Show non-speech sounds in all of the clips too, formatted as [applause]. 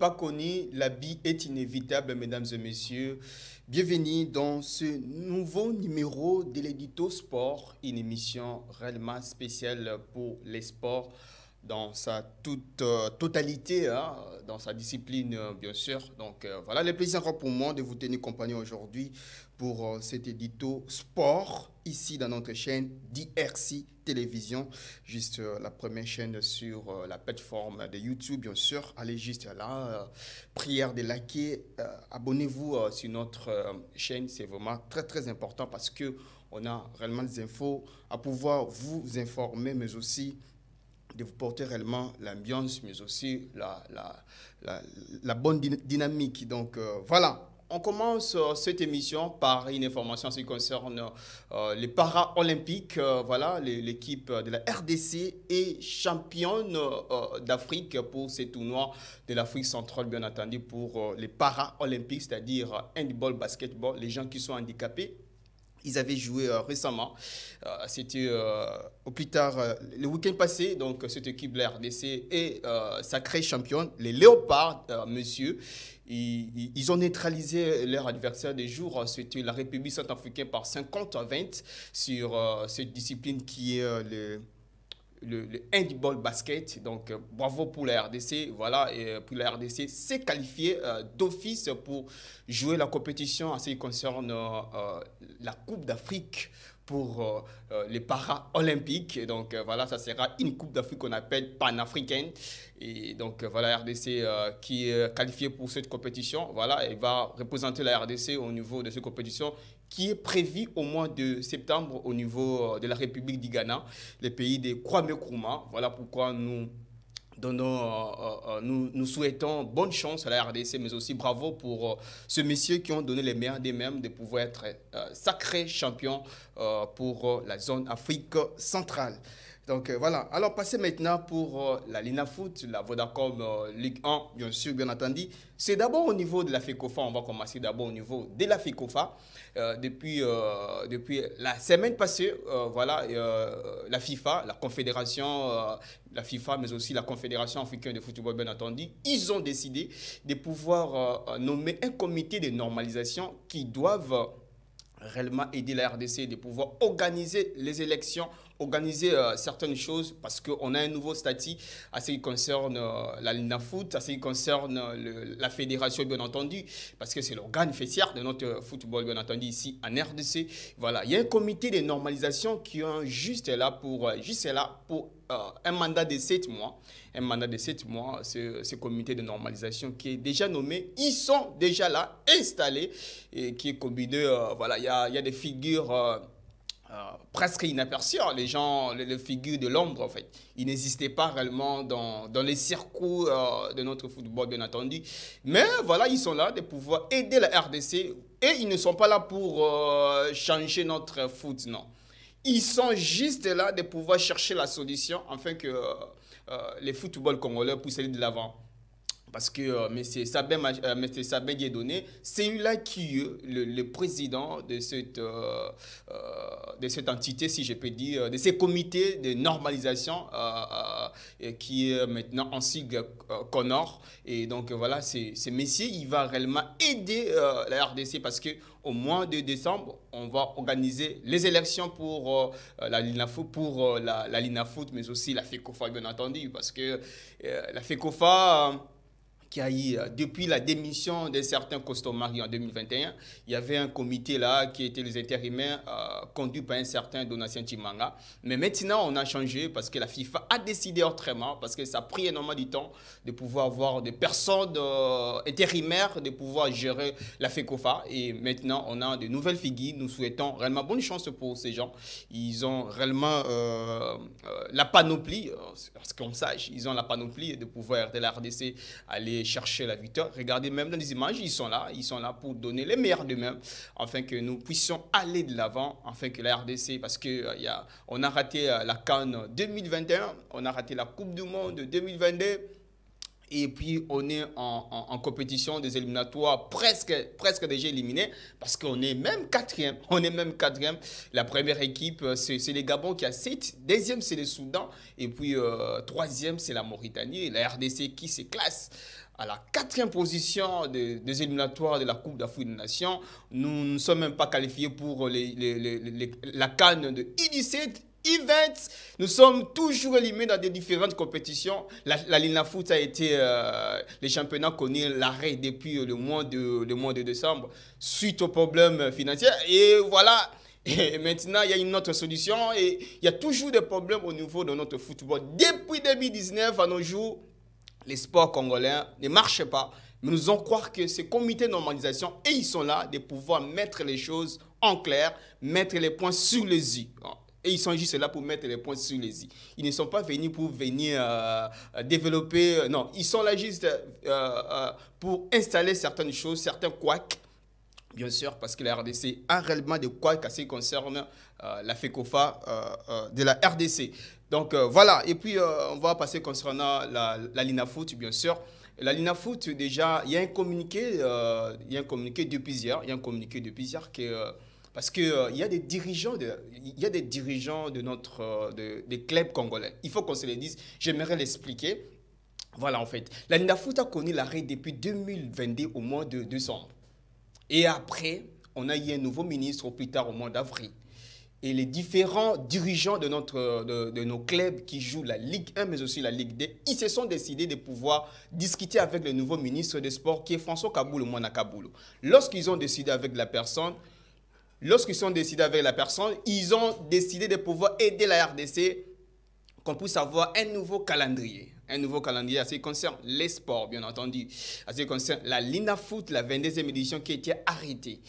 pas connu, l'habit est inévitable, mesdames et messieurs. Bienvenue dans ce nouveau numéro de l'édito sport, une émission réellement spéciale pour les sports dans sa toute euh, totalité, hein, dans sa discipline, euh, bien sûr. Donc euh, voilà, le plaisir pour moi de vous tenir compagnie aujourd'hui pour cet édito sport, ici dans notre chaîne DRC Télévision, juste la première chaîne sur la plateforme de YouTube, bien sûr. Allez juste là, prière de liker, abonnez-vous sur notre chaîne, c'est vraiment très très important parce que on a réellement des infos à pouvoir vous informer, mais aussi de vous porter réellement l'ambiance, mais aussi la, bonne dynamique. Donc euh, voilà, on commence euh, cette émission par une information qui concerne euh, les Paralympiques. voilà, l'équipe de la RDC est championne d'Afrique pour ces tournois de l'Afrique centrale, bien entendu, pour les olympiques c'est-à-dire handball, basketball, les gens qui sont handicapés ils avaient joué euh, récemment. Euh, c'était euh, au plus tard le week-end passé. Donc, cette équipe, la RDC, est sacré championne. Les Léopards, monsieur, ils, ont neutralisé leur adversaire des jours. C'était la République centrafricaine par 50 à 20 sur cette discipline qui est le le, handball basket. Donc, euh, bravo pour la RDC. Voilà, et euh, pour la RDC, s'est qualifié euh, d'office pour jouer la compétition en ce qui concerne la Coupe d'Afrique pour les para-olympiques. donc voilà, ça sera une Coupe d'Afrique qu'on appelle panafricaine. Et donc voilà, RDC qui est qualifiée pour cette compétition. Voilà, elle va représenter la RDC au niveau de cette compétition qui est prévu au mois de septembre au niveau euh, de la République du Ghana, le pays des Kwame Kruma. Voilà pourquoi nous donnons, euh, euh, nous, souhaitons bonne chance à la RDC, mais aussi bravo pour ce monsieur qui ont donné les meilleurs des mêmes de pouvoir être sacré champion pour la zone Afrique centrale. Donc euh, voilà. Alors passez maintenant pour euh, la Lina Foot, la Vodacom euh, Ligue 1, bien sûr, bien entendu. C'est d'abord au niveau de la FECOFA, on va commencer d'abord au niveau de la FECOFA. depuis, depuis la semaine passée, voilà, la FIFA, la Confédération, la FIFA, mais aussi la Confédération africaine de football, bien entendu, ils ont décidé de pouvoir nommer un comité de normalisation qui doivent réellement aider la RDC de pouvoir organiser les élections organiser euh, certaines choses parce qu'on a un nouveau statut à ce qui concerne euh, la ligne de Foot, à ce qui concerne euh, la fédération, bien entendu, parce que c'est l'organe fessière de notre football, bien entendu, ici en RDC. Voilà, il y a un comité de normalisation qui est juste là pour, juste là pour un mandat de 7 mois. Un mandat de 7 mois, ce, ce, comité de normalisation qui est déjà nommé, ils sont déjà là, installés, et qui est combiné, voilà, il y a, il y a des figures euh, presque inaperçu. Hein. Les gens, les, figures de l'ombre, en fait. Ils n'existaient pas réellement dans, les circuits euh, de notre football, bien entendu. Mais voilà, ils sont là de pouvoir aider la RDC et ils ne sont pas là pour euh, changer notre foot, non. Ils sont juste là de pouvoir chercher la solution afin que le les football congolais puissent aller de l'avant. Parce que euh, M. Sabin, euh, c'est lui-là qui est le, président de cette, euh, euh, de cette entité, si je peux dire, de ce comité de normalisation qui est maintenant en sigle Connor. Et donc voilà, ce messieurs, il va réellement aider la RDC parce que au mois de décembre, on va organiser les élections pour la Linafoot, pour la, la mais aussi la FECOFA, bien entendu, parce que la FECOFA qui a eu, euh, depuis la démission d'un certain costomari en 2021, il y avait un comité là qui était les intérimaires euh, conduit par un certain Donatien Chimanga. Mais maintenant, on a changé parce que la FIFA a décidé autrement, parce que ça a pris énormément du temps de pouvoir avoir des personnes euh, intérimaires, de pouvoir gérer la FECOFA. Et maintenant, on a de nouvelles figures. Nous souhaitons réellement bonne chance pour ces gens. Ils ont réellement euh, la panoplie, parce qu'on sache, ils ont la panoplie de pouvoir de la RDC aller chercher la victoire. Regardez, même dans les images, ils sont là. Ils sont là pour donner les meilleurs de même, afin que nous puissions aller de l'avant, afin que la RDC, parce qu'on euh, a, on a raté euh, la Cannes 2021, on a raté la Coupe du Monde 2022. Et puis, on est en, compétition des éliminatoires presque, presque déjà éliminés parce qu'on est même quatrième. [laughs] On est même quatrième. La première équipe, euh, c'est les Gabon qui a 7. Deuxième, c'est le Soudan. Et puis, troisième, c'est la Mauritanie. la RDC qui se classe à la quatrième position des, éliminatoires de la Coupe d'Afrique des Nations. Nous ne sommes même pas qualifiés pour les, la canne de I17 I-20. nous sommes toujours éliminés dans des différentes compétitions. La, la Foot a été, euh, les championnats connu l'arrêt depuis le mois, de, mois de décembre suite aux problèmes financiers. Et voilà, et maintenant il y a une autre solution et il y a toujours des problèmes au niveau de notre football. Depuis 2019 à nos jours, les sports congolais ne marchent pas. Mais nous allons croire que ces comités de normalisation, et ils sont là, de pouvoir mettre les choses en clair, mettre les points sur les i. Et ils sont juste là pour mettre les points sur les i. Ils ne sont pas venus pour venir euh, euh, développer. Euh, non, ils sont là juste pour installer certaines choses, certains couacs. Bien sûr, parce que la RDC a réellement des couacs à ce qui concerne la FECOFA de la RDC. Donc euh, voilà, et puis euh, on va passer concernant la, la Lina Foot, bien sûr. La Lina Foot, déjà, il y a un communiqué, euh, il y a un communiqué depuis hier, il y a un communiqué depuis hier que, parce qu'il y a des dirigeants de, a des dirigeants de notre, des clubs congolais. Il faut qu'on se les dise, j'aimerais l'expliquer. Voilà, en fait, la Lina Foot a connu l'arrêt depuis 2022 au mois de décembre. Et après, on a eu un nouveau ministre au plus tard au mois d'avril et les différents dirigeants de, notre, de, nos clubs qui jouent la Ligue 1, mais aussi la Ligue 2, ils se sont décidés de pouvoir discuter avec le nouveau ministre des Sports, qui est François Kaboulou, Mona Kaboulou. Lorsqu'ils ont décidé avec la personne, lorsqu'ils sont décidés avec la personne, ils ont décidé de pouvoir aider la RDC qu'on puisse avoir un nouveau calendrier. Un nouveau calendrier à ce qui concerne les sports, bien entendu, à ce qui concerne la Lina Foot, la 22e édition qui était arrêtée.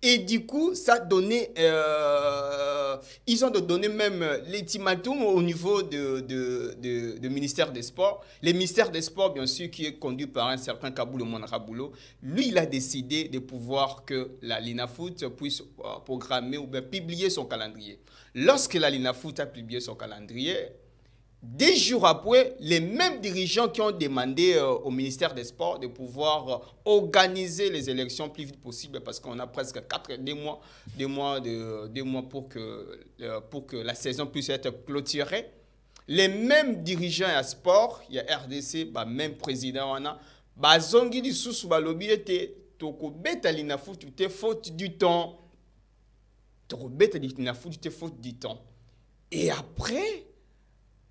Et du coup, ça donnait. Euh, ils ont donné même euh, l'ultimatum au niveau du de, de, ministère des Sports. Le ministère des Sports, bien sûr, qui est conduit par un certain Kaboul Raboulou, lui, il a décidé de pouvoir que la Foot puisse euh, programmer ou bien publier son calendrier. Lorsque la Foot a publié son calendrier, des jours après, les mêmes dirigeants qui ont demandé euh, au ministère des Sports de pouvoir euh, organiser les élections plus vite possible, parce qu'on a presque 4, deux mois, mois, de, mois pour, que, euh, pour que la saison puisse être clôturée, les mêmes dirigeants à sport, il y a RDC, bah, même président, on a, bah, Zongi c'était bah, faute du temps. faute du temps. Et après,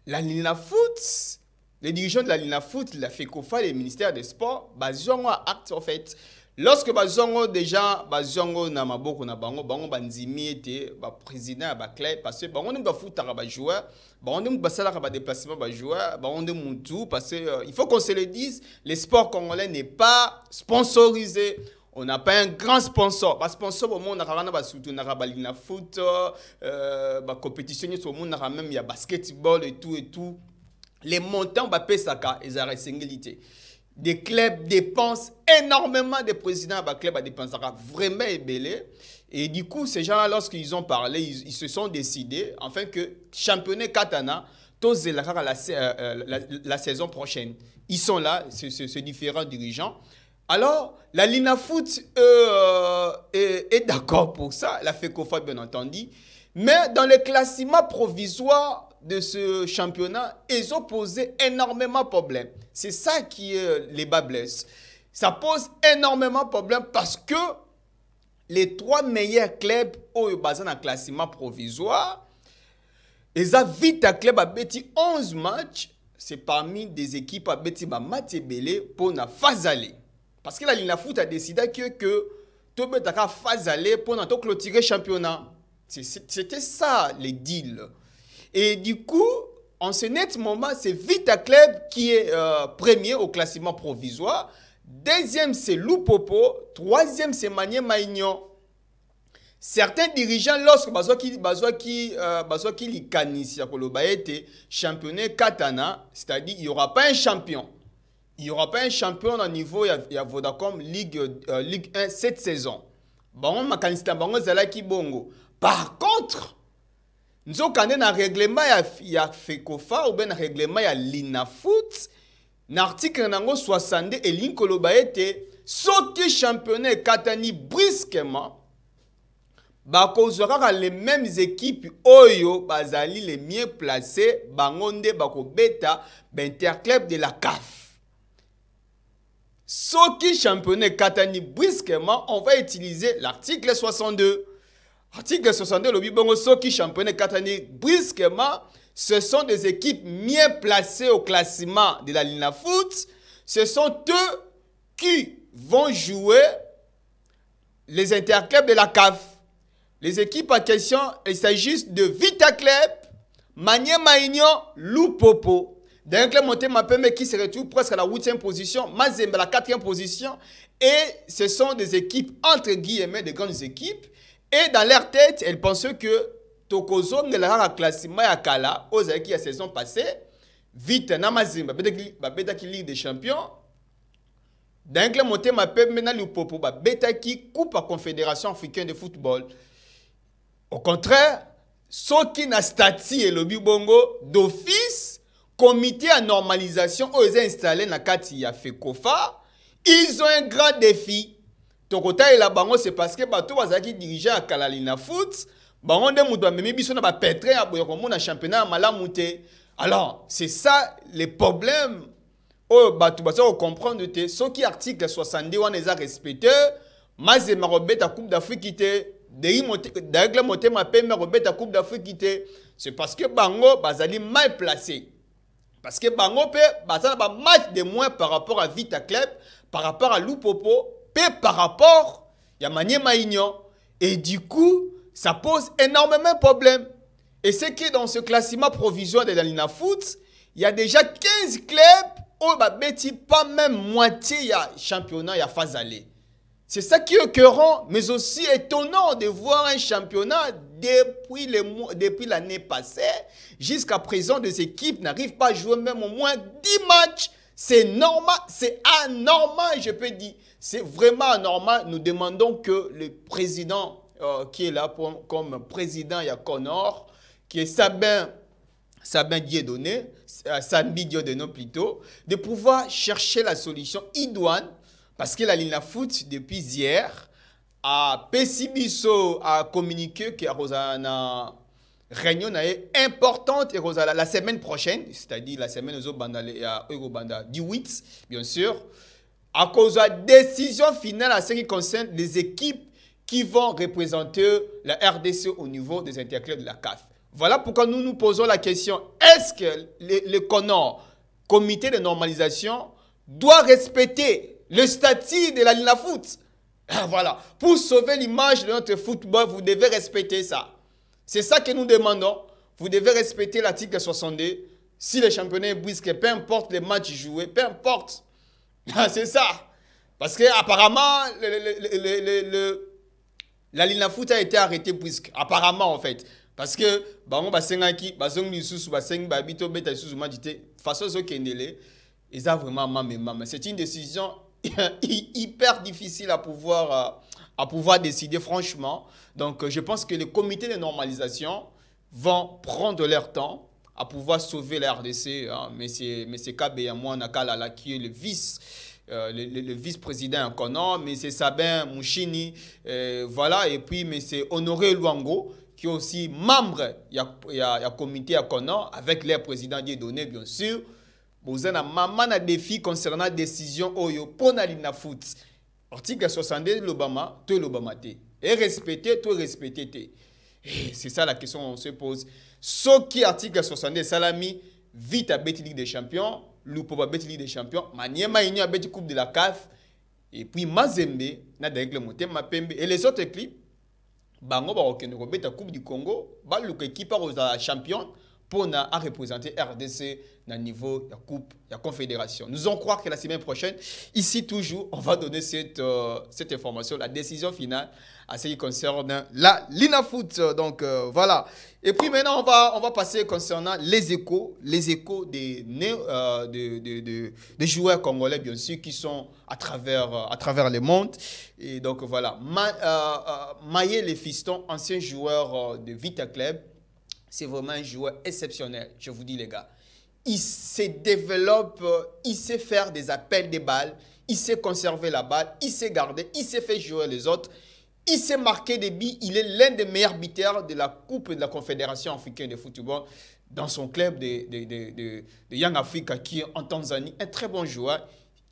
la Lina Foot, les dirigeants de la Lina Foot, la FECOFA, les ministères des Sports, bazongo a acte en fait. Lorsque bazongo déjà bazongo na maboko na bango bango bandimi ete ba président ba club parce que bango ba foot ba joueur, bango ba sala ba déplacement ba joueur, bango mutu parce que euh, il faut qu'on se le dise, le sport congolais n'est pas sponsorisé on n'a pas un grand sponsor basponsor bomo bah, surtout wana basutunaka balina foot euh, bah, monde, on a même le basketball et tout et tout les montants ça bah, ezalaka esengeli te des clubs dépensent énormément des présidents Les clubs dépensent vraiment ébélé. Et du coup, ces gens-là, lorsqu'ils ont parlé, ils, se sont décidés, enfin, que championnat Katana, tous euh, euh, la, la, saison prochaine. Ils sont là, ces différents dirigeants. Alors, la Linafoot euh, euh, est, est d'accord pour ça, la FECOFA bien entendu. Mais dans le classement provisoire de ce championnat, ils ont posé énormément de problèmes. C'est ça qui euh, les bas blesse. Ça pose énormément de problèmes parce que les trois meilleurs clubs ont eu dans classement provisoire, ils ont vite un club à 11 matchs. C'est parmi des équipes à Betty Bamatebele pour la phase aller parce que la ligne a décidé que que tobetaka phase aller pour le clôturer championnat c'était ça les deal. et du coup en ce net moment c'est Vita Club qui est euh, premier au classement provisoire deuxième c'est Loupopo troisième c'est Manier Maignan certains dirigeants lorsque Bazoaki qui qui bazwaki euh, likanisi le est championnat katana c'est-à-dire il n'y aura pas un champion il n'y aura pas un champion au niveau ya, Vodacom Ligue, euh, Ligue 1 cette saison. Bango makanista bango zalaki bongo. Par contre, nous avons un règlement ya, ya FECOFA ou bien un règlement ya l'INAFOOT. L'article nango 62 et l'inkoloba était sauter championnat katani brusquement. aura les mêmes équipes oyo bazali les mieux placés bango nde Benter Club de la caf Soki championnat Katani brusquement, on va utiliser l'article 62. Article 62, le Bibongo, Soki championnat Katani brusquement, ce sont des équipes mieux placées au classement de la ligne foot. Ce sont eux qui vont jouer les interclubs de la CAF. Les équipes en question, il s'agit de Vita Club, Magné Maignan, Loupopo clé Monté ma Pembe qui se retrouve presque à la 8e position, Mazembe à la 4e position. Et ce sont des équipes, entre guillemets, des grandes équipes. Et dans leur tête, elles pensaient que Tokozo pas classé ya Kala, Ozaiki la saison passée, vite na Mazembe, Babeta qui Ligue des Champions. clé Monté ma Pembe na Lupopo, Babeta qui coupe la Confédération africaine de football. Au contraire, Soki na stati et Lobibongo d'office, comité à normalisation aux installé na kati ya kofa ils ont un grand défi. Tokota et la bango c'est parce que bato bazaki dirigeant à Kalalina Foot, bango de mudo memi biso na ba pétré à boyokomo na championnat malamu te. Alors, c'est ça le problème. Oh bato baso comprendre te ce qui article 70 wana eza respecté, ma Robeta Coupe d'Afrique te m'a motema pembe Robeta Coupe d'Afrique te. C'est parce que bango bazali mal placé. Parce que bango pe ba match de moins par rapport à Vita Club, par rapport à Loupopo, par rapport à Manier Maignan et du coup, ça pose énormément de problèmes. Et c'est que dans ce classement provisoire de la Lina Foot, il y a déjà 15 clubs où a pas même moitié il y a championnat, il y a phase aller. C'est ça qui est écœurant, mais aussi étonnant de voir un championnat depuis, depuis l'année passée jusqu'à présent des équipes n'arrivent pas à jouer même au moins 10 matchs. C'est normal, c'est anormal, je peux dire. C'est vraiment anormal. Nous demandons que le président euh, qui est là comme président, il y a Connor, qui est Sabin, Sabin euh, plutôt, de pouvoir chercher la solution idoine, parce que la ligne la foot depuis hier, a Pessimiso a communiqué qu'il y réunion une réunion importante la semaine prochaine c'est-à-dire la semaine aux à oyo ekobanda 18 bien sûr la décision finale à ce qui concerne les équipes qui vont représenter la RDC au niveau des interclubs de la CAF. Voilà pourquoi nous nous posons la question, est-ce que le, le CONOR, comité de normalisation, doit respecter le statut de la Lina Foot ah, voilà. Pour sauver l'image de notre football, vous devez respecter ça. C'est ça que nous demandons. Vous devez respecter l'article 62. Si le championnat est peu importe les matchs joués, peu importe. Ah, [laughs] c'est ça. Parce que apparemment, le, le, la ligne de foot a été arrêtée brisque. Apparemment, en fait. Parce que, bango basengaki, bazong misusu, basengi babito beta misusu majite. Façon ce qu'ils ils ont vraiment mamé maman. C'est une décision [laughs] hyper difficile à pouvoir, euh, à pouvoir décider, franchement. Donc, euh, je pense que les comités de normalisation vont prendre leur temps à pouvoir sauver la RDC. Hein. Mais c'est hein. qui est le vice. Euh, le, vice-président à mais c'est Sabin Mouchini, voilà, et puis mais c'est Honoré Luango, qui est aussi membre du comité à Konan, avec présidents président données bien sûr boza na mama na défi concernant décision oyo pona lina foot article 62 elobama to l'Obama. te respecté, to respecter te eh, c'est ça la question qu'on se pose Ce soki article 62 mis vite à la ligue des champions lupoba la ligue des champions maniema union abeti coupe de la caf et puis mazembe na daigle motema pembe et les autres clips bango ko la coupe du congo baluka équipe akozala champion Pona a représenté RDC dans le niveau de la Coupe, de la Confédération. Nous allons croire que la semaine prochaine, ici toujours, on va donner cette, euh, cette information, la décision finale à ce qui concerne la Lina Foot. Donc euh, voilà. Et puis maintenant, on va, on va passer concernant les échos, les échos des, euh, des joueurs congolais, bien sûr, qui sont à travers, à travers le monde. Et donc voilà. Ma, Lefiston, ancien joueur de Vita Club, c'est vraiment un joueur exceptionnel, je vous dis les gars. Il se développe, euh, il sait faire des appels de balles, il sait conserver la balle, il sait garder, il sait faire jouer les autres, il sait marquer des billes. Il est l'un des meilleurs buteurs de la Coupe de la Confédération africaine de football dans son club de, de Young Africa qui est en Tanzanie. Un très bon joueur.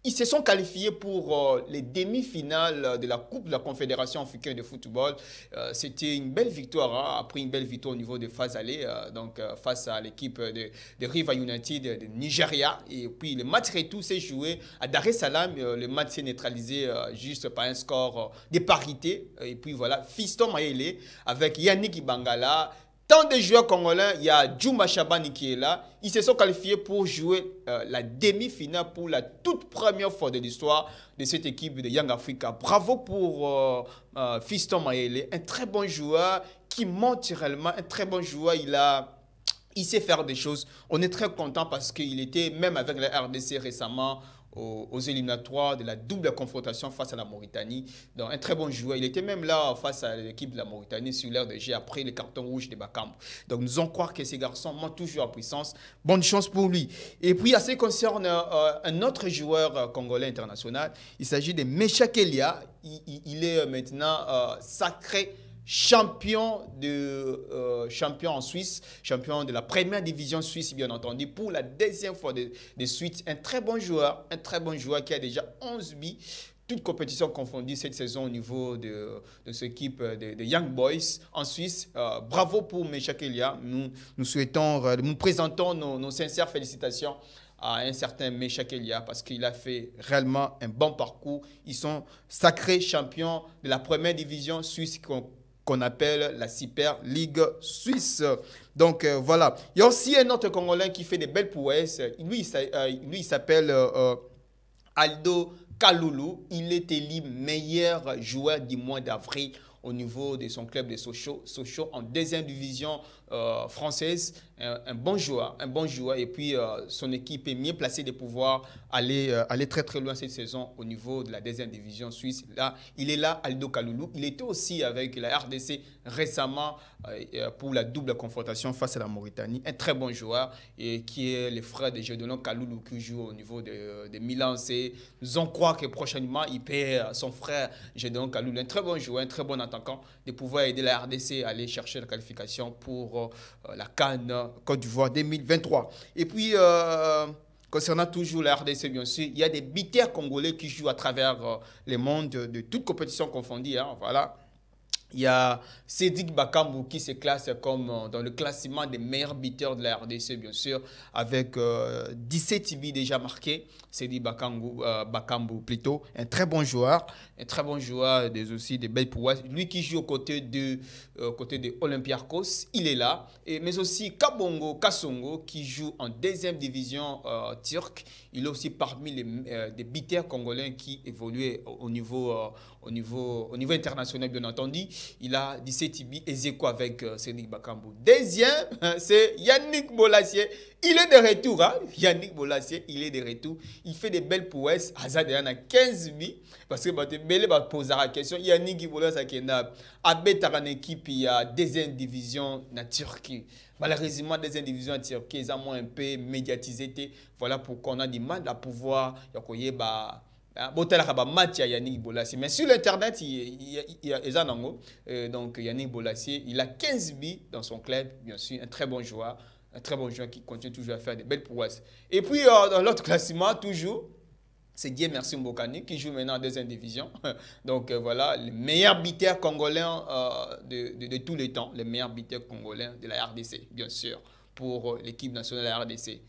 Ils se sont qualifiés pour euh, les demi-finales de la Coupe de la Confédération africaine de football. Euh, c'était une belle victoire, hein. après une belle victoire au niveau de phase aller, euh, donc face à l'équipe de, Riva United de Nigeria. Et puis le match retour s'est joué à Dar es Salaam. Le match s'est neutralisé juste par un score de parité. Et puis voilà, Fiston Mayele avec Yannick Ibangala, Tant de joueurs congolais, il y a Djouma Chabani qui est là. Ils se sont qualifiés pour jouer euh, la demi-finale pour la toute première fois de l'histoire de cette équipe de Young Africa. Bravo pour euh, euh, Fiston Mayele, un très bon joueur qui monte réellement, un très bon joueur. Il a il sait faire des choses. On est très content parce qu'il était, même avec la RDC récemment, aux, éliminatoires de la double confrontation face à la Mauritanie. Donc, un très bon joueur. Il était même là face à l'équipe de la Mauritanie sur l'air de jeu après les cartons rouge de Bakam. Donc, nous allons croire que ces garçons montent toujours en puissance. Bonne chance pour lui. Et puis, à ce qui concerne euh, un autre joueur euh, congolais international, il s'agit de Mechakelia. Il, il, est euh, maintenant sacré champion, de, euh, champion en Suisse, champion de la première division suisse, bien entendu, pour la deuxième fois de, de, suite. Un très bon joueur, un très bon joueur qui a déjà 11 buts, toutes compétitions confondues cette saison au niveau de, de cette équipe de, Young Boys en Suisse. Euh, bravo pour Meshak Elia. Nous, nous souhaitons, euh, nous présentons nos, sincères félicitations à un certain Meshak Elia parce qu'il a fait réellement un bon parcours. Ils sont sacrés champions de la première division suisse qu'on appelle la Super League suisse. Donc euh, voilà. Il y a aussi un autre Congolais qui fait des belles prouesses. Lui, il euh, s'appelle euh, Aldo Kalulu. Il est élu meilleur joueur du mois d'avril au niveau de son club de Sochaux, en deuxième division française un, bon joueur, un bon joueur. Et puis, euh, son équipe est mieux placée de pouvoir aller, euh, aller très, très loin cette saison au niveau de la deuxième division suisse. Là, il est là, Aldo Kaloulou. Il était aussi avec la RDC récemment euh, pour la double confrontation face à la Mauritanie. Un très bon joueur et qui est le frère de Jodonon Kaloulou qui joue au niveau de, Milan. nous on croit que prochainement, il perd son frère Jodonon Kaloulou. Un très bon joueur, un très bon attaquant de pouvoir aider la RDC à aller chercher la qualification pour la Cannes Côte d'Ivoire 2023. Et puis, euh, concernant toujours la RDC, bien sûr, il y a des bitères congolais qui jouent à travers euh, le monde de, toutes compétitions confondues. Hein, voilà. Il y a Cédric Bakambu qui se classe comme euh, dans le classement des meilleurs buteurs de la RDC, bien sûr, avec 17 euh, buts déjà marqués. Cédric euh, Bakambu, plutôt, un très bon joueur, un très bon joueur des aussi des belles prouesses. Lui qui joue aux côtés de, Olympiakos, il est là. mais aussi Kabongo Kasongo qui joue en deuxième division turque. Il est aussi parmi les des buteurs congolais qui évoluent au niveau international, bien entendu. Il a et c'est quoi avec euh, Cédric Bakambo. Deuxième, hein, c'est Yannick Bolassier. Il est de retour. Hein. Yannick Bolassier, il est de retour. Il fait des belles prouesses. Azad a 15 000. Parce que bah, il va poser la question. Yannick Bolassier qui a à en équipe euh, il y a deuxième division en Turquie. Malheureusement, deuxième division en Turquie, ils ont moins un peu médiatisé. Voilà pourquoi on a du mal à pouvoir. Bah, ah, match à Yannick Bolassi mais sur Internet il y a, un euh, donc Yannick Bolassi il a 15 buts dans son club bien sûr un très bon joueur un très bon joueur qui continue toujours à faire des belles prouesses et puis euh, dans l'autre classement toujours c'est Dieu Merci Mbokani qui joue maintenant en deuxième division. [laughs] Donc euh, voilà, le meilleur buteur congolais de, tous les temps, le meilleur buteur congolais de la RDC, bien sûr pour euh, l'équipe nationale RDC.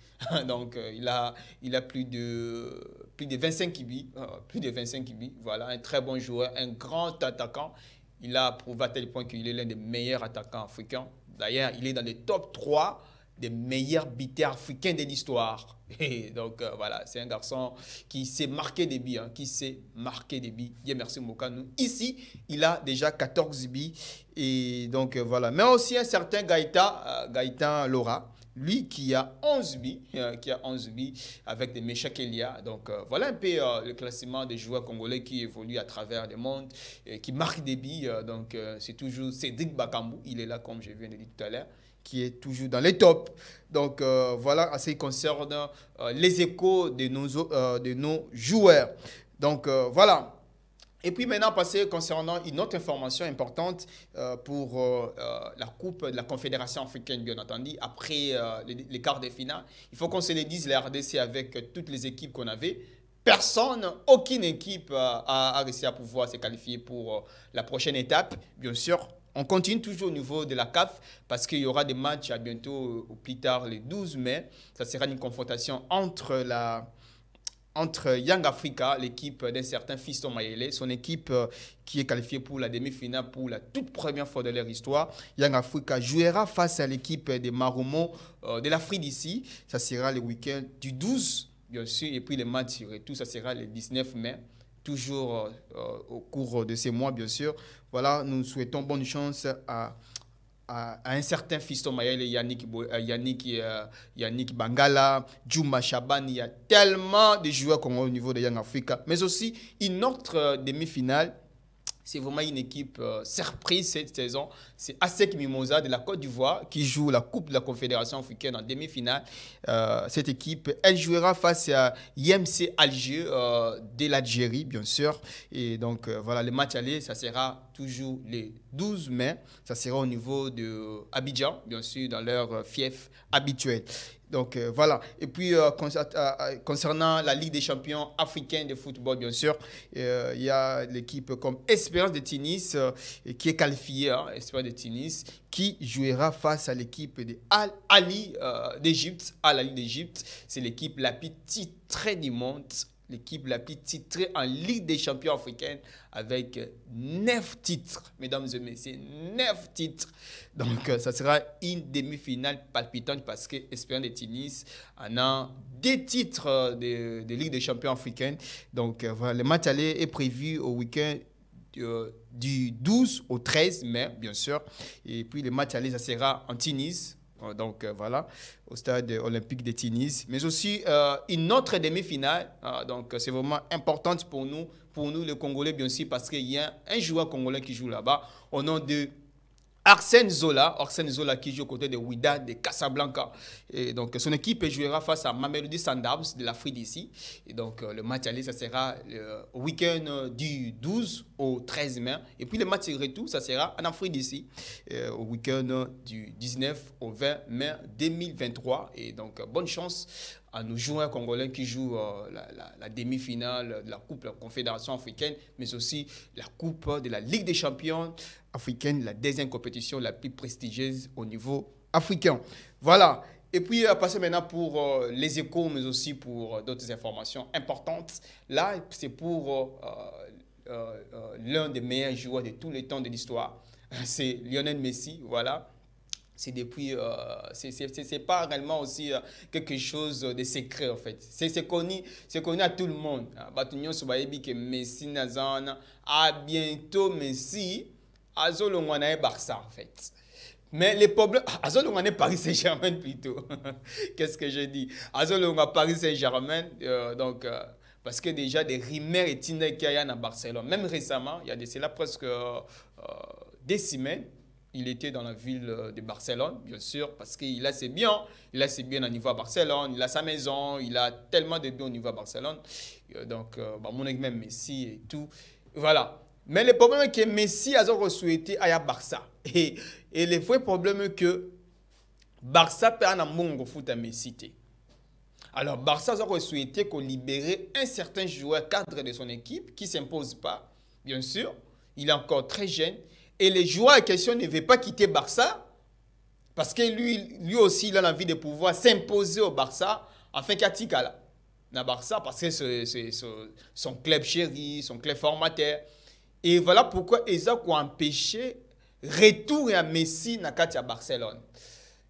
[laughs] Donc, euh, il, a, il a plus de, plus de 25 kibis, euh, plus de 25 voilà, un très bon joueur, un grand attaquant. Il a prouvé à tel point qu'il est l'un des meilleurs attaquants africains. D'ailleurs, il est dans les top 3 des meilleurs buteurs africains de l'histoire. [laughs] et donc euh, voilà, c'est un garçon qui s'est marqué des billes, hein, qui s'est marqué des billes. Dieu merci Mokanou. Ici, il a déjà 14 billes. Et donc euh, voilà. Mais aussi un certain Gaïta, euh, Gaïta Gaïtan Laura, lui qui a 11 billes, qui a 11 billes avec des méchants qu'il y a. Donc voilà un peu le classement des joueurs congolais qui évoluent à travers le monde, qui marquent des billes. donc c'est toujours Cédric Bakambu, il est là comme je viens de dire tout à l'heure qui est toujours dans les tops. Donc euh, voilà, à ce qui concerne euh, les échos de nos, euh, de nos joueurs. Donc voilà. Et puis maintenant, passer concernant une autre information importante pour la Coupe de la Confédération africaine, bien entendu, après les, quarts de finale. Il faut qu'on se le dise, la RDC, avec toutes les équipes qu'on avait, personne, aucune équipe a, réussi à pouvoir se qualifier pour la prochaine étape. Bien sûr, on continue toujours au niveau de la CAF parce qu'il y aura des matchs à bientôt, euh, au plus tard, le 12 mai. Ça sera une confrontation entre la, entre Young Africa, l'équipe d'un certain Fiston Mayele, son équipe euh, qui est qualifiée pour la demi-finale pour la toute première fois de leur histoire. Young Africa jouera face à l'équipe de Maromo euh, de l'Afrique d'ici. Ça sera le week-end du 12, bien sûr, et puis les matchs, sur tout, ça sera le 19 mai toujours euh, euh, au cours de ces mois, bien sûr. Voilà, nous souhaitons bonne chance à un certain Fiston Mayel, Yannick, euh, Yannick, Yannick Bangala, Juma Shaban. il y a tellement de joueurs qu'on au niveau de Young Africa. Mais aussi une autre demi-finale c'est vraiment une équipe euh, surprise cette saison. C'est ASEC Mimosa de la Côte d'Ivoire qui joue la Coupe de la Confédération africaine en demi-finale. Euh, cette équipe, elle jouera face à IMC Alger euh, de l'Algérie, bien sûr. Et donc, voilà, le match aller, ça sera toujours le 12 mai. Ça sera au niveau de Abidjan, bien sûr, dans leur fief habituel. Donc euh, voilà. Et puis euh, euh, concernant la Ligue des champions africains de football, bien sûr, il y a l'équipe comme Espérance de Tunis qui est qualifiée, hein, Espérance de Tunis, qui jouera face à l'équipe de Al Ali d'Égypte, la Ligue d'Égypte. C'est l'équipe la petite très du monde l'équipe la plus titrée en Ligue des champions africaine avec euh, neuf titres, mesdames et messieurs, neuf titres. Donc, euh, ça sera une demi-finale palpitante parce que Espérance de Tunis en a des titres euh, de, Ligue des champions africaine. Donc, voilà, le match aller est prévu au week-end du 12 au 13 mai, bien sûr. Et puis, le match aller, ça sera en Tunis euh, donc euh, voilà, au stade olympique de Tunis. Mais aussi euh, une autre demi-finale. Ah, donc c'est vraiment important pour nous, pour nous les Congolais bien sûr, parce qu'il y a un joueur congolais qui joue là-bas au nom de Arsène Zola, Arsène Zola qui joue aux côtés de Wydad de Casablanca. Et donc son équipe jouera face à Mamelody Sandabs de l'Afrique d'ici. Et donc euh, le match aller, ça sera le euh, week-end euh, du 12 au 13 mai. Et puis le match retour, ça sera en Afrique d'ici au week-end du 19 au 20 mai 2023. Et donc bonne chance à nos joueurs congolais qui jouent euh, la, demi-finale de la Coupe de la Confédération africaine, mais aussi la Coupe de la Ligue des champions africaine, la deuxième compétition la plus prestigieuse au niveau africain. Voilà. Et puis, à passer maintenant pour euh, les échos, mais aussi pour euh, d'autres informations importantes. Là, c'est pour l'un des meilleurs joueurs de tous les temps de l'histoire. [laughs] C'est Lionel Messi, voilà c'est depuis, euh, c'est pas réellement aussi euh, quelque chose de secret en fait. C'est connu, c'est connu à tout le monde. Ah, Batunyon Soubayebi que Messi nazana à bientôt Messi, Azolongwana Barça en fait. Mais les problèmes, ah, Azolongwana Paris Saint-Germain [laughs] plutôt. Qu'est-ce que je dis? à Paris Saint-Germain, euh, donc. Euh, parce que déjà des rumeurs et Tinder qu'il a à Barcelone. Même récemment, il y a de cela presque des semaines, il était dans la ville euh, de Barcelone, bien sûr, parce qu'il a ses biens. Il a ses biens au niveau à Barcelone, il a sa maison, il a tellement de biens au niveau à Barcelone. Euh, donc, euh, bah, mon même Messi et tout. Voilà. Mais le problème est que Messi a souhaité à Barça. [laughs] Et, le vrai problème est que Barça perd un monde foot à Messi. Alors, Barça a souhaité qu'on libère un certain joueur cadre de son équipe qui ne s'impose pas, bien sûr. Il est encore très jeune. Et les joueurs en question ne veulent pas quitter Barça parce que lui, lui aussi, il a l'envie de pouvoir s'imposer au Barça afin qu'Atikala à Barça parce que c'est son club chéri, son club formateur. Et voilà pourquoi Isaac a empêché retour à Messi na à Barcelone.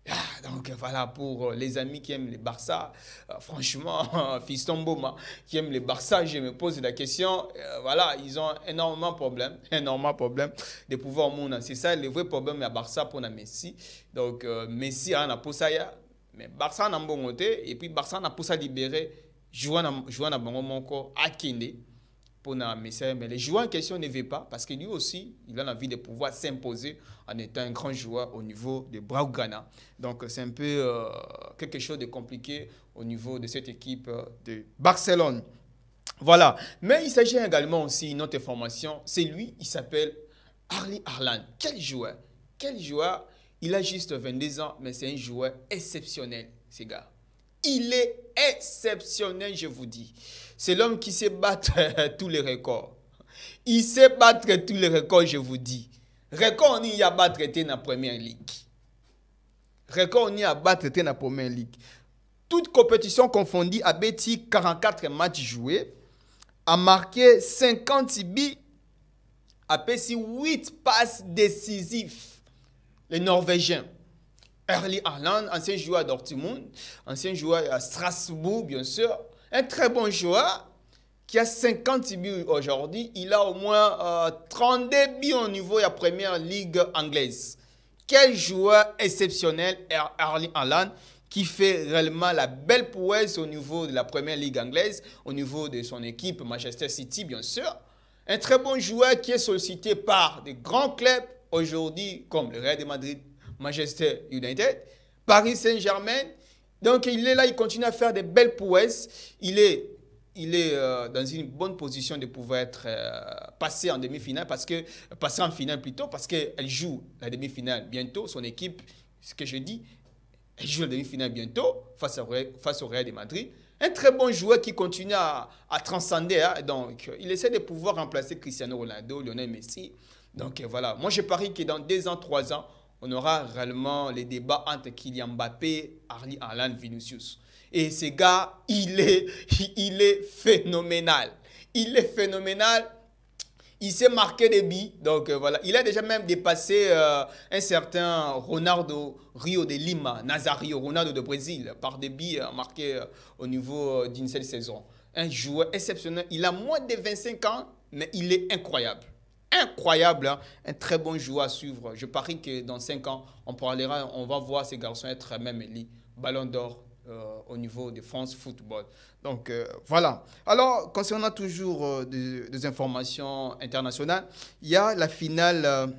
Ah, donc voilà, pour euh, les amis qui aiment les Barça, euh, franchement, [laughs] Fiston Boma, hein, qui aime les Barça, je me pose la question, euh, voilà, ils ont énormément de problèmes, [laughs] énormément de problèmes de pouvoir monde. C'est ça le vrai problème à Barça pour la Messi. Donc, Messi a un mais Barça n'a pas côté. et puis Barça n'a pas libéré, jouant à Bongo encore à mais les joueurs en question ne veulent pas parce que lui aussi, il a envie de pouvoir s'imposer en étant un grand joueur au niveau de Braugana. Donc c'est un peu euh, quelque chose de compliqué au niveau de cette équipe euh, de Barcelone. Voilà. Mais il s'agit également aussi d'une autre formation. C'est lui, il s'appelle Harley Harlan. Quel joueur Quel joueur Il a juste 22 ans, mais c'est un joueur exceptionnel, ces gars. Il est exceptionnel, je vous dis. C'est l'homme qui sait battre [laughs] tous les records. Il sait battre tous les records, je vous dis. Record, on y a battre dans la première ligue. Record, on y a battre dans la première ligue. Toute compétition confondue a bâti 44 matchs joués, a marqué 50 buts, a passé 8 passes décisives. Les Norvégiens. Erling Haaland, ancien joueur à ancien joueur à Strasbourg, bien sûr. Un très bon joueur qui a 50 buts aujourd'hui. Il a au moins 30 euh, 32 buts au niveau de la première ligue anglaise. Quel joueur exceptionnel, Erli Erling qui fait réellement la belle prouesse au niveau de la première ligue anglaise, au niveau de son équipe Manchester City, bien sûr. Un très bon joueur qui est sollicité par des grands clubs aujourd'hui, comme le Real de Madrid, Manchester United, Paris Saint-Germain. Donc il est là, il continue à faire des belles prouesses. Il est, il est euh, dans une bonne position de pouvoir être euh, passé en demi-finale, parce que passer en finale plutôt, parce qu'elle joue la demi-finale bientôt. Son équipe, ce que je dis, elle joue la demi-finale bientôt face, au Real de Madrid. Un très bon joueur qui continue à, transcender. Hein. Donc, il essaie de pouvoir remplacer Cristiano Ronaldo, Lionel Messi. Donc voilà, moi je parie que dans deux ans, trois ans, on aura réellement les débats entre Kylian Mbappé, Arli Alan Vinicius. Et ce gars, il est, [laughs] il est phénoménal. Il est phénoménal. Il s'est marqué des billes. Donc euh, voilà, il a déjà même dépassé euh, un certain Ronaldo Rio de Lima, Nazario Ronaldo de Brésil, par des billes euh, marquées au niveau d'une seule saison. Un joueur exceptionnel. Il a moins de 25 ans, mais il est incroyable incroyable, hein. un très bon joueur à suivre. Je parie que dans 5 ans, on parlera, on va voir ces garçons être même élus Ballon d'or euh, au niveau de France Football. Donc euh, voilà. Alors, concernant toujours euh, des, des, informations internationales, il y a la finale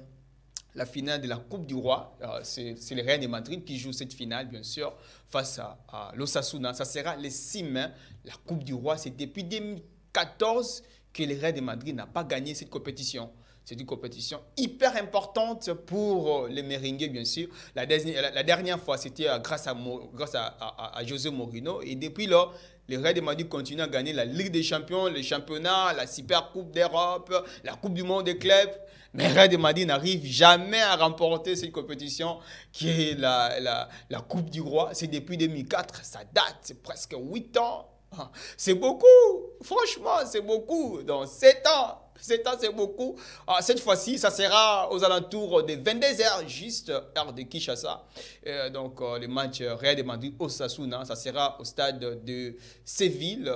la finale de la Coupe du Roi. C'est les Real de Madrid qui jouent cette finale, bien sûr, face à, à l'Osasuna. Ça sera les 6 mains, La Coupe du Roi, c'est depuis 2014 que le Real de Madrid n'a pas gagné cette compétition. C'est une compétition hyper importante pour euh, les Meringues, bien sûr. La, dernière, la dernière fois, c'était euh, grâce, à, grâce à, José Mourinho. Et depuis lors, le Real de Madrid continue à gagner la Ligue des Champions, le championnat, la Super Coupe d'Europe, la Coupe du Monde des clubs. Mais Real de Madrid n'arrive jamais à remporter cette compétition qui est la, la, la Coupe du Roi. C'est depuis 2004, ça date, c'est presque 8 ans ah, c'est beaucoup, franchement, c'est beaucoup. Dans 7 ans, 7 ans, c'est beaucoup. Ah, cette fois-ci, ça sera aux alentours de 22 heures, juste heure de Kinshasa. Euh, donc, euh, le match euh, Real de Madrid au Sasuna, ça sera au stade de Séville,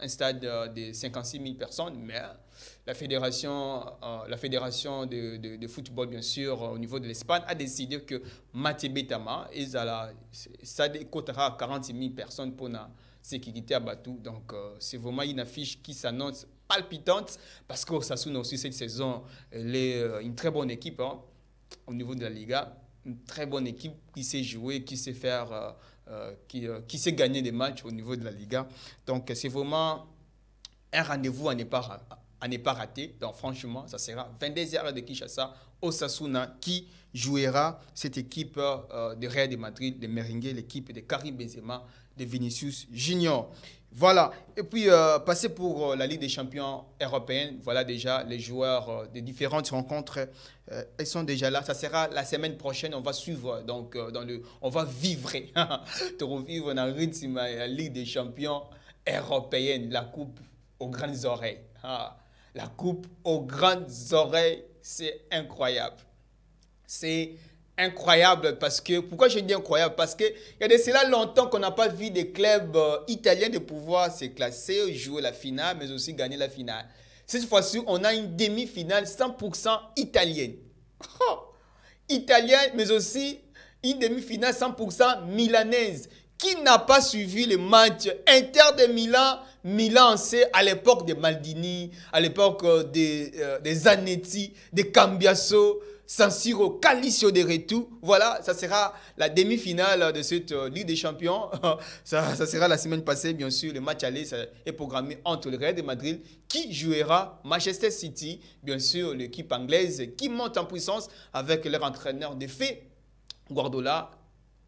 un stade de 56 000 personnes, mais la fédération, la fédération de, football, bien sûr, au niveau de l'Espagne, a décidé que Matebetama, ça décotera 46 000 personnes pour nous sécurité à Batou. Donc, euh, c'est vraiment une affiche qui s'annonce palpitante parce que Osasuna aussi, cette saison, est euh, une très bonne équipe hein, au niveau de la Liga. Une très bonne équipe qui sait jouer, qui sait faire, euh, qui, sait gagner des matchs au niveau de la Liga. Donc, c'est vraiment un rendez-vous à ne pas, à n'est pas rater. Donc, franchement, ça sera 22h de Kinshasa, Osasuna qui jouera cette équipe de Real de Madrid, de Meringue, l'équipe de Karim Benzema de Vinicius Junior. Voilà. Et puis, euh, passer pour euh, la Ligue des champions européenne. Voilà déjà les joueurs euh, des différentes rencontres. ils sont déjà là. Ça sera la semaine prochaine. On va suivre. Donc, dans le, on va vivre. [laughs] te revivre dans le rythme la Ligue des champions européenne. La coupe aux grandes oreilles. Ah, la coupe aux grandes oreilles. C'est incroyable. C'est incroyable parce que, pourquoi je dis incroyable Parce que, y a de cela longtemps qu'on n'a pas vu des clubs euh, italiens de pouvoir se classer, jouer la finale, mais aussi gagner la finale. Cette fois-ci, on a une demi-finale 100% italienne. Oh! italienne, mais aussi une demi-finale 100% milanaise. Qui n'a pas suivi le match Inter de Milan Milan, c'est à l'époque de Maldini, à l'époque euh, des, euh, des Zanetti, des Cambiasso, San Siro, Calicio de Retou. Voilà, ça sera la demi-finale de cette euh, Ligue des Champions. [laughs] ça, sera la semaine passée, bien sûr. Le match aller est programmé entre le Real de Madrid qui jouera Manchester City, bien sûr, l'équipe anglaise qui monte en puissance avec leur entraîneur de fait, Guardiola,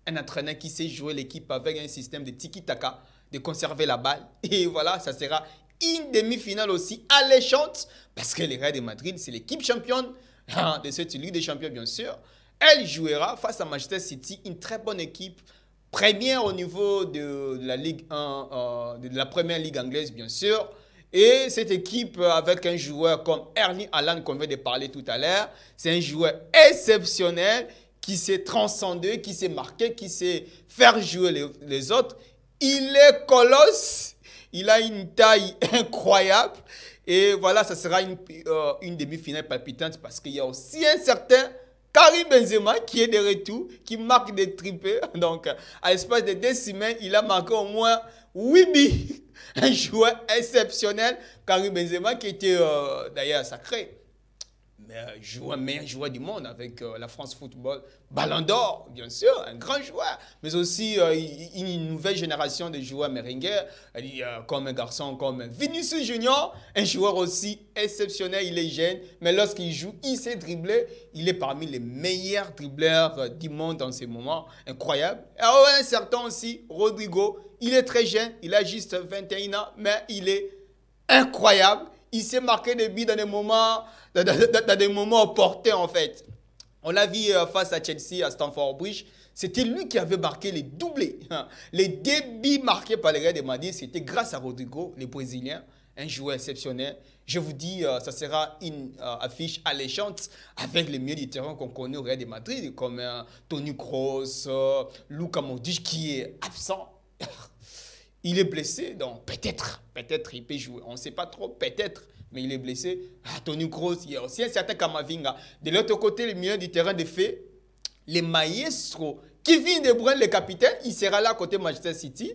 un entraîneur qui sait jouer l'équipe avec un système de tiki-taka, de conserver la balle. [laughs] Et voilà, ça sera une demi-finale aussi alléchante parce que le Real de Madrid, c'est l'équipe championne Hein, de cette Ligue des Champions, bien sûr. Elle jouera face à Manchester City, une très bonne équipe, première au niveau de, la Ligue 1, euh, de la première Ligue anglaise, bien sûr. Et cette équipe, avec un joueur comme Ernie Allen, qu'on vient de parler tout à l'heure, c'est un joueur exceptionnel qui s'est transcendé, qui s'est marqué, qui sait faire jouer les, les autres. Il est colosse il a une taille [laughs] incroyable. Et voilà, ça sera euh, une, demi-finale palpitante parce qu'il y a aussi un certain Karim Benzema qui est de retour, qui marque des tripes. [laughs] Donc, à l'espace de deux semaines, il a marqué au moins 8 buts. [laughs] Un joueur exceptionnel, Karim Benzema, qui était euh, d'ailleurs sacré mais euh, joueur, meilleur joueur du monde avec euh, la France Football. Ballon d'or, bien sûr, un grand joueur. Mais aussi euh, une nouvelle génération de joueurs Meringuer, comme un garçon comme Vinicius Junior, un joueur aussi exceptionnel. Il est jeune, mais lorsqu'il joue, il sait dribbler. Il est parmi les meilleurs dribbleurs du monde en ce moment. Incroyable. Et ah un certain aussi, Rodrigo. Il est très jeune, il a juste 21 ans, mais il est incroyable. Il s'est marqué des buts dans des moments, dans, des moments en fait. On l'a vu euh, face à Chelsea, à Stamford Bridge. C'était lui qui avait marqué les doublés. [laughs] Les débits marqués par le Real de Madrid, c'était grâce à Rodrigo, le Brésilien, un joueur exceptionnel. Je vous dis, euh, ça sera une euh, affiche alléchante avec les milieux du qu'on connaît au Real de Madrid, comme Tony Kroos, Luka Modric qui est absent il est blessé, donc peut-être, peut-être il peut jouer. On ne sait pas trop, peut-être, mais il est blessé. à Tony Kroos, il y a aussi un certain Kamavinga. De l'autre côté, le milieu du terrain de fait, les maestros. vient De prendre le capitaine, il sera là côté Manchester City.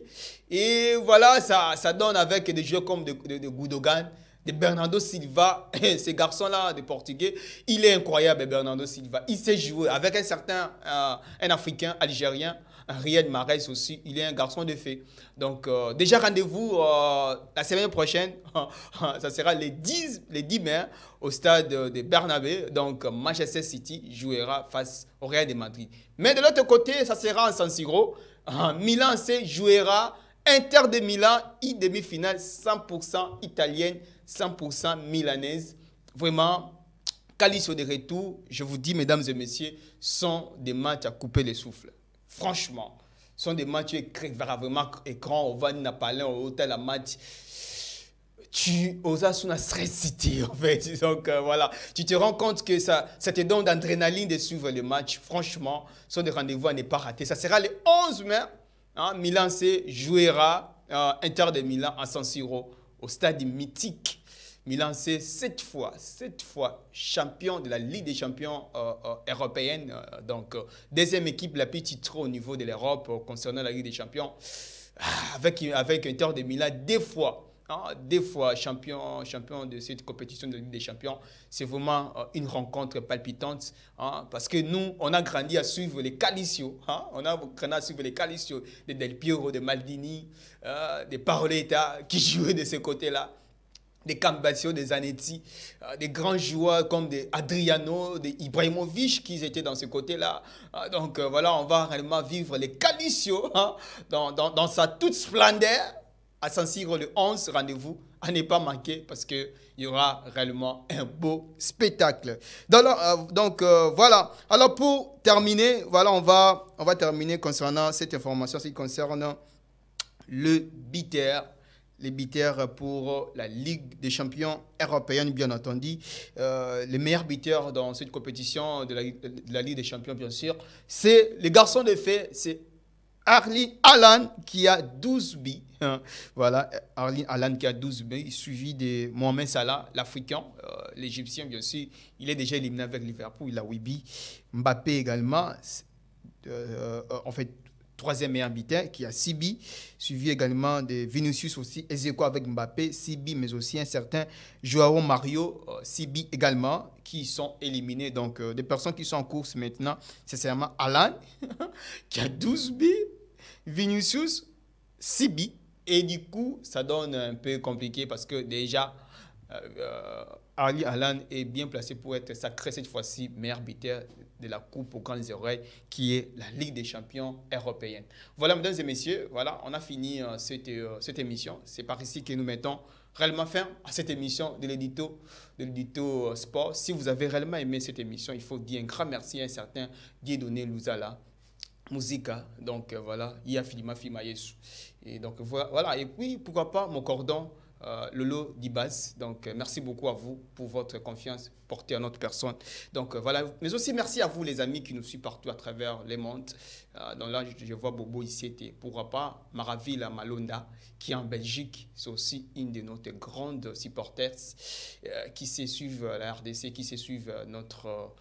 Et voilà, ça, ça donne avec des jeux comme de, de Goudogan, de Bernardo Silva, [laughs] ces garçons là de Portugais, il est incroyable, Bernardo Silva. Il sait jouer avec un certain, euh, un Africain, Algérien, Riyad Mahrez aussi, il est un garçon de fée. Donc euh, déjà rendez-vous euh, la semaine prochaine, [laughs] ça sera les 10, les 10 mai au stade de Bernabé. Donc Manchester City jouera face au Real de Madrid. Mais de l'autre côté, ça sera en San Siro. [laughs] Milan C jouera Inter de Milan, I demi-finale 100% italienne, 100% milanaise. Vraiment, Calicio de retour, je vous dis, mesdames et messieurs, sont des matchs à couper les souffles. Franchement, ce sont des matchs tu vraiment écran, on va n'a pas hôtel à match. Tu Osasuna Stress réciter [laughs] en fait. Donc euh, voilà, tu te rends compte que ça, te donne d'adrénaline de suivre le match. Franchement, ce sont des rendez-vous à ne pas rater. Ça sera le 11 mai. Hein. Milan C jouera euh, Inter de Milan à San Siro au stade mythique Milan, c'est sept fois, sept fois champion de la Ligue des champions euh, euh, européenne. Euh, donc, deuxième équipe la plus titrée au niveau de l'Europe concernant la Ligue des champions. Ah, avec, avec Inter de Milan, deux fois. Hein, deux fois champion, champion de cette compétition de Ligue des Champions. C'est vraiment une rencontre palpitante hein, parce que nous, on a grandi à suivre les Calicio. Hein, on a grandi à suivre les Calicio de Del Piero, de Maldini, euh, de Paroletta qui [laughs] jouaient de ce côté-là des Cambasio, des Zanetti, euh, des grands joueurs comme des Adriano, des Ibrahimovic qui étaient dans ce côté-là. Euh, donc euh, voilà, on va réellement vivre les Calicio hein, dans, sa toute splendeur à San Siro le 11. Rendez-vous à ne pas manquer parce qu'il y aura réellement un beau spectacle. Donc, voilà. Alors pour terminer, voilà, on va, on va terminer concernant cette information qui concerne le BITER les buteurs pour la Ligue des champions européenne, bien entendu. Euh, les meilleurs buteurs dans cette compétition de la, Ligue des champions, bien sûr. C'est les garçons de fait, c'est Arlene Alan qui a 12 billes. Hein. voilà, Arlene Alan qui a 12 billes, suivi de Mohamed Salah, l'Africain, euh, l'Égyptien, bien sûr. Il est déjà éliminé avec Liverpool, il a 8 billes. Mbappé également. Euh, en fait, troisième meilleur buteur, qui a Sibi, suivi également de Vinicius aussi, Ezeko avec Mbappé, Sibi, mais aussi un certain Joao Mario, euh, Sibi également, qui sont éliminés. Donc, euh, des personnes qui sont en course maintenant, c'est seulement Alan, [laughs] qui a 12 billes, Vinicius, Sibi. Et du coup, ça donne un peu compliqué parce que déjà, euh, Ali Alan est bien placé pour être sacré cette fois-ci meilleur buteur de la Coupe aux grandes oreilles, qui est la Ligue des champions européenne. Voilà, mesdames et messieurs, voilà, on a fini euh, euh, cette, émission. C'est par ici que nous mettons réellement fin à cette émission de l'édito de l'édito euh, sport. Si vous avez réellement aimé cette émission, il faut dire un grand merci à un certain Guédoné l'ousala. Musica, donc voilà, Ia Filima Fima Et donc voilà, et puis pourquoi pas mon cordon euh, Lolo Dibaz. Donc, euh, merci beaucoup à vous pour votre confiance portée à notre personne. Donc, euh, voilà. Mais aussi, merci à vous, les amis, qui nous suivent partout à travers les mondes. donc là, je, vois Bobo ici, était, Pourra pas, Maravilla Malonda, qui en Belgique. C'est aussi une de nos grandes supporters qui se suivent la RDC, qui se suivent notre,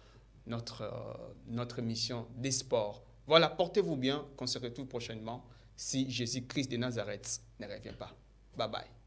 notre, notre émission des sports. Voilà, portez-vous bien, qu'on se retrouve prochainement si Jésus-Christ de Nazareth ne revient pas. Bye bye.